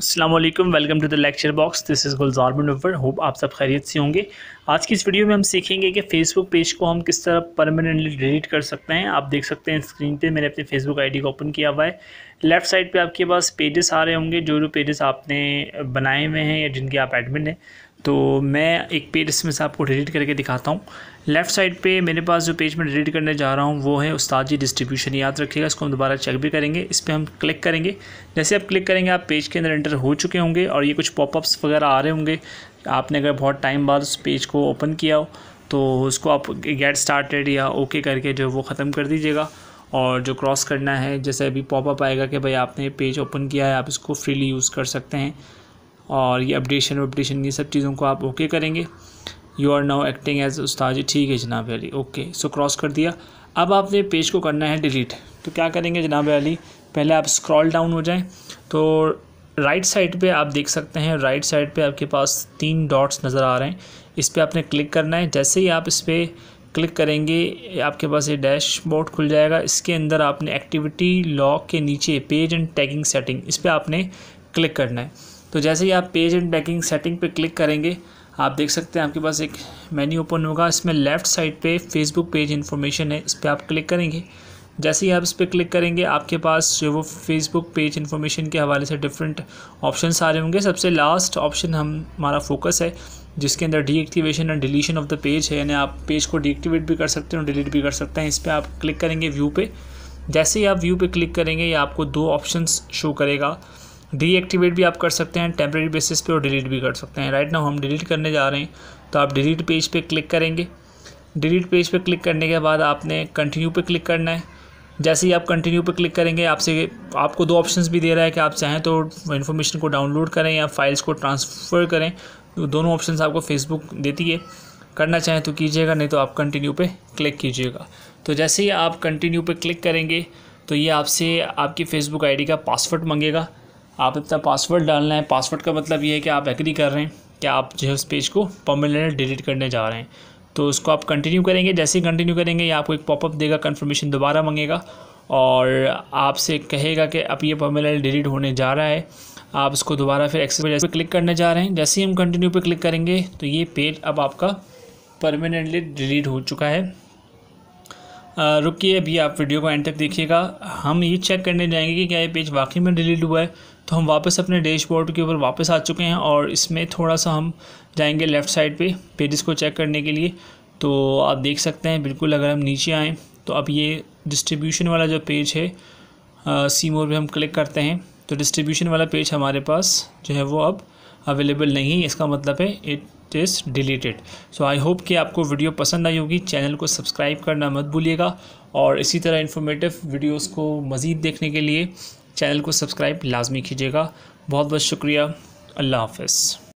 Aslam welcome to the lecture box this is Gulzar Munawar hope आप सब खैरियत से होंगे आज की इस वीडियो में हम सीखेंगे कि फेसबुक पेज को हम किस तरह परमानेंटली डिलीट कर सकते हैं आप देख सकते हैं स्क्रीन पे मैंने अपने फेसबुक आईडी को ओपन किया हुआ है लेफ़्ट साइड पे आपके पास पेजेस आ रहे होंगे जो जो पेजेस आपने बनाए हुए हैं या जिनके आप एडमिन हैं तो मैं एक पेज इसमें से आपको डिलीट करके दिखाता हूँ लेफ़्ट साइड पे मेरे पास जो पेज मैं डिलीट करने जा रहा हूँ वो है उस्ताद जी डिस्ट्रीब्यूशन याद रखिएगा इसको हम दोबारा चेक भी करेंगे इस पर हम क्लिक करेंगे जैसे आप क्लिक करेंगे आप पेज के अंदर एंटर हो चुके होंगे और ये कुछ पॉपअप्स वगैरह आ रहे होंगे आपने अगर बहुत टाइम बाद उस पेज को ओपन किया हो तो उसको आप गेट स्टार्टेड या ओके करके जो वो ख़त्म कर दीजिएगा और जो क्रॉस करना है जैसे अभी पॉपअप आएगा कि भाई आपने पेज ओपन किया है आप इसको फ्रीली यूज़ कर सकते हैं और ये अपडेशन वपडेशन ये सब चीज़ों को आप ओके करेंगे you are now acting as उस्ताद जी ठीक है जनाब अली ओके सो क्रॉस कर दिया अब आपने पेज को करना है डिलीट तो क्या करेंगे जनाब अली पहले आप स्क्रॉल डाउन हो जाएं तो राइट साइड पे आप देख सकते हैं राइट साइड पे आपके पास तीन डॉट्स नज़र आ रहे हैं इस पर आपने क्लिक करना है जैसे ही आप इस पर क्लिक करेंगे आपके पास ये डैशबोर्ड खुल जाएगा इसके अंदर आपने एक्टिविटी लॉक के नीचे पेज एंड टैगिंग सेटिंग इस पर आपने क्लिक करना है तो जैसे ही आप पेज एंड बैकिंग सेटिंग पे क्लिक करेंगे आप देख सकते हैं आपके पास एक मेन्यू ओपन होगा इसमें लेफ़्ट साइड पे फेसबुक पेज इन्फॉर्मेशन है इस पर आप क्लिक करेंगे जैसे ही आप इस पर क्लिक करेंगे आपके पास जो वो फेसबुक पेज इन्फॉर्मेशन के हवाले से डिफरेंट ऑप्शन आ रहे होंगे सबसे लास्ट ऑप्शन हम हमारा फोकस है जिसके अंदर deactivation and deletion of the page है यानी आप पेज को डीएक्टिवेट भी कर सकते हैं और डिलीट भी कर सकते हैं इस पर आप क्लिक करेंगे व्यू पे जैसे ही आप व्यू पे क्लिक करेंगे ये आपको दो ऑप्शंस शो करेगा डीएक्टिवेट भी आप कर सकते हैं टेम्प्रेरी बेसिस पे और डिलीट भी कर सकते हैं राइट नाउ हम डिलीट करने जा रहे हैं तो आप डिलीट पेज पे क्लिक करेंगे डिलीट पेज पे क्लिक करने के बाद आपने कंटिन्यू पे क्लिक करना है जैसे ही आप कंटिन्यू पे क्लिक करेंगे आपसे आपको दो ऑप्शंस भी दे रहा है कि आप चाहें तो इन्फॉर्मेशन को डाउनलोड करें या फाइल्स को ट्रांसफ़र करें तो दोनों ऑप्शन आपको फेसबुक देती है करना चाहें तो कीजिएगा नहीं तो आप कंटिन्यू पर क्लिक कीजिएगा तो जैसे ही आप कंटिन्यू पर क्लिक करेंगे तो ये आपसे आपकी फ़ेसबुक आईडी का पासवर्ड मांगेगा आप अपना पासवर्ड डालना है पासवर्ड का मतलब ये है कि आप एग्री कर रहे हैं कि आप जो है उस पेज को परमानेंट डिलीट करने जा रहे हैं तो उसको आप कंटिन्यू करेंगे जैसे ही कंटिन्यू करेंगे ये आपको एक पॉपअप देगा कन्फर्मेशन दोबारा मांगेगा और आपसे कहेगा कि अब ये परमानेंट डिलीट होने जा रहा है आप उसको दोबारा फिर एक्सपेज पर क्लिक करने जा रहे हैं जैसे ही हम कंटिन्यू पर क्लिक करेंगे तो ये पेज अब आपका परमानेंटली डिलीट हो चुका है रुकिए अभी आप वीडियो को एंड तक देखिएगा हम ये चेक करने जाएंगे कि क्या ये पेज वाकई में डिलीट हुआ है तो हम वापस अपने डैशबोर्ड के ऊपर वापस आ चुके हैं और इसमें थोड़ा सा हम जाएंगे लेफ़्ट साइड पे पेजेस को चेक करने के लिए तो आप देख सकते हैं बिल्कुल अगर हम नीचे आएँ तो अब ये डिस्ट्रीब्यूशन वाला जो पेज है सी मोर पर हम क्लिक करते हैं तो डिस्ट्रीब्यूशन वाला पेज हमारे पास जो है वो अब अवेलेबल नहीं है इसका मतलब है it is deleted so I hope कि आपको वीडियो पसंद आई होगी चैनल को सब्सक्राइब करना मत भूलिएगा और इसी तरह इन्फॉर्मेटिव वीडियोस को मज़ीद देखने के लिए चैनल को सब्सक्राइब लाजमी कीजिएगा बहुत बहुत शुक्रिया अल्लाह हाफ